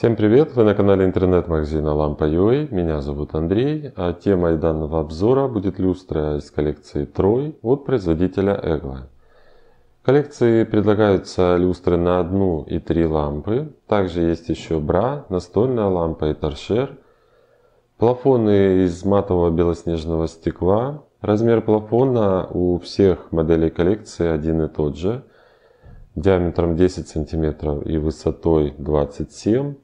Всем привет! Вы на канале интернет-магазина Lampa.ua. Меня зовут Андрей, а темой данного обзора будет люстра из коллекции Трой от производителя Egla. В коллекции предлагаются люстры на одну и три лампы. Также есть еще бра, настольная лампа и торшер. Плафоны из матового белоснежного стекла. Размер плафона у всех моделей коллекции один и тот же – диаметром 10 см и высотой 27 см.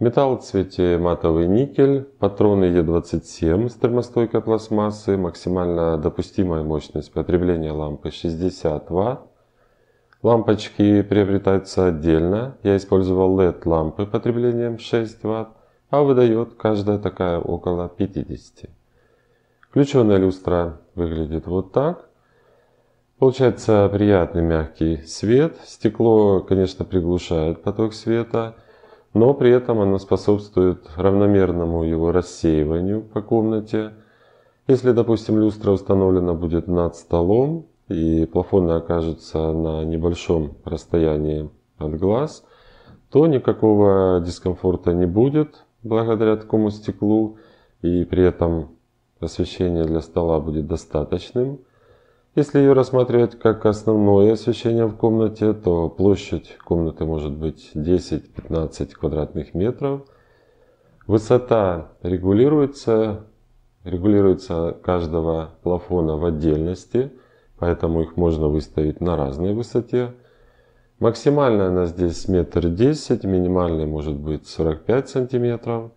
Металл в цвете матовый никель, патроны Е27 термостойкой пластмассы, максимально допустимая мощность потребления лампы 60 Вт. Лампочки приобретаются отдельно, я использовал LED лампы потреблением 6 Вт, а выдает каждая такая около 50. Включенная люстра выглядит вот так. Получается приятный мягкий свет. Стекло, конечно, приглушает поток света но при этом она способствует равномерному его рассеиванию по комнате. Если, допустим, люстра установлена будет над столом и плафоны окажутся на небольшом расстоянии от глаз, то никакого дискомфорта не будет благодаря такому стеклу, и при этом освещение для стола будет достаточным – если ее рассматривать как основное освещение в комнате, то площадь комнаты может быть 10-15 квадратных метров. Высота регулируется, регулируется каждого плафона в отдельности, поэтому их можно выставить на разной высоте. Максимальная она здесь метр десять, минимальная может быть 45 сантиметров.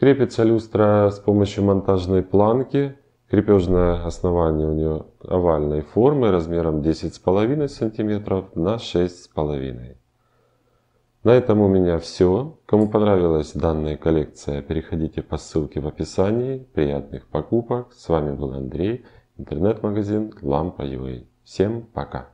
Крепится люстра с помощью монтажной планки Крепежное основание у нее овальной формы размером 10,5 см на 6,5 На этом у меня все. Кому понравилась данная коллекция, переходите по ссылке в описании. Приятных покупок. С вами был Андрей, интернет-магазин Лампа.ua. Всем пока!